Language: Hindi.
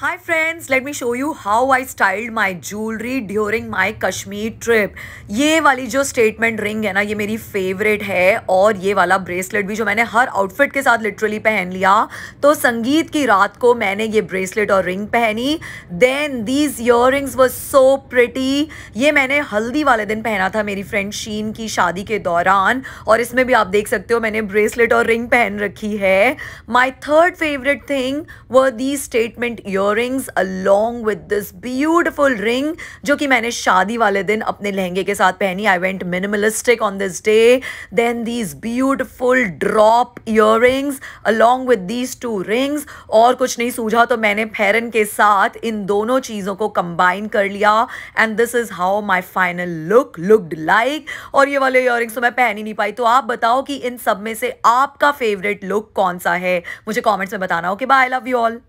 Hi friends, let me show you how I styled my jewelry during my Kashmir trip. ये वाली जो statement ring है ना ये मेरी favorite है और ये वाला bracelet भी जो मैंने हर outfit के साथ literally पहन लिया तो संगीत की रात को मैंने ये bracelet और ring पहनी Then these earrings were so pretty. ये मैंने हल्दी वाले दिन पहना था मेरी फ्रेंड शीन की शादी के दौरान और इसमें भी आप देख सकते हो मैंने ब्रेसलेट और रिंग पहन रखी है my third favourite thing were these statement ear earrings along with this beautiful ring जो कि मैंने शादी वाले दिन अपने लहंगे के साथ पहनी I went minimalistic on this day then these beautiful drop earrings along with these two rings और कुछ नहीं सूझा तो मैंने फेरन के साथ इन दोनों चीज़ों को कंबाइन कर लिया and this is how my final look looked like और ये वाले रिंग्स तो मैं पहन ही नहीं पाई तो आप बताओ कि इन सब में से आपका फेवरेट लुक कौन सा है मुझे कॉमेंट्स में बताना okay bye love you all